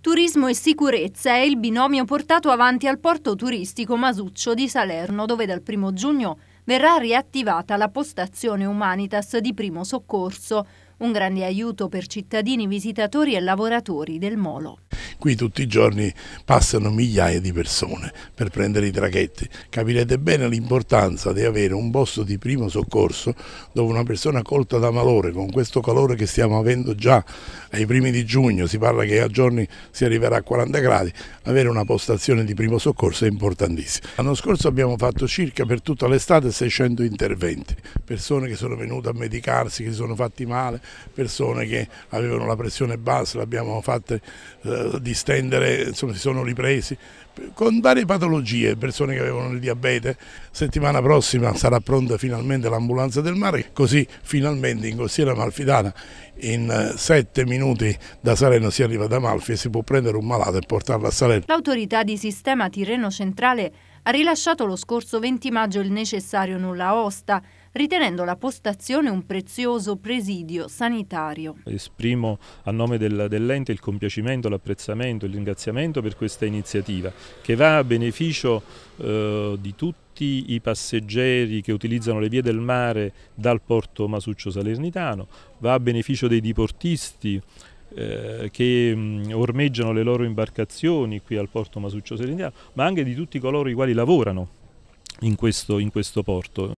Turismo e sicurezza è il binomio portato avanti al porto turistico Masuccio di Salerno, dove dal 1 giugno verrà riattivata la postazione Humanitas di primo soccorso, un grande aiuto per cittadini, visitatori e lavoratori del Molo. Qui tutti i giorni passano migliaia di persone per prendere i traghetti. Capirete bene l'importanza di avere un posto di primo soccorso dove una persona colta da malore, con questo calore che stiamo avendo già ai primi di giugno, si parla che a giorni si arriverà a 40 gradi, avere una postazione di primo soccorso è importantissima. L'anno scorso abbiamo fatto circa per tutta l'estate 600 interventi, persone che sono venute a medicarsi, che si sono fatti male, persone che avevano la pressione bassa, l'abbiamo fatta eh, stendere, insomma si sono ripresi, con varie patologie, persone che avevano il diabete. Settimana prossima sarà pronta finalmente l'ambulanza del mare, così finalmente in costiera malfitana in eh, sette minuti da Salerno si arriva ad Amalfi e si può prendere un malato e portarlo a Salerno. L'autorità di sistema Tirreno Centrale ha rilasciato lo scorso 20 maggio il necessario nulla osta ritenendo la postazione un prezioso presidio sanitario. Esprimo a nome del, dell'ente il compiacimento, l'apprezzamento e il ringraziamento per questa iniziativa che va a beneficio eh, di tutti i passeggeri che utilizzano le vie del mare dal porto Masuccio Salernitano, va a beneficio dei diportisti eh, che mm, ormeggiano le loro imbarcazioni qui al porto Masuccio Salernitano, ma anche di tutti coloro i quali lavorano in questo, in questo porto.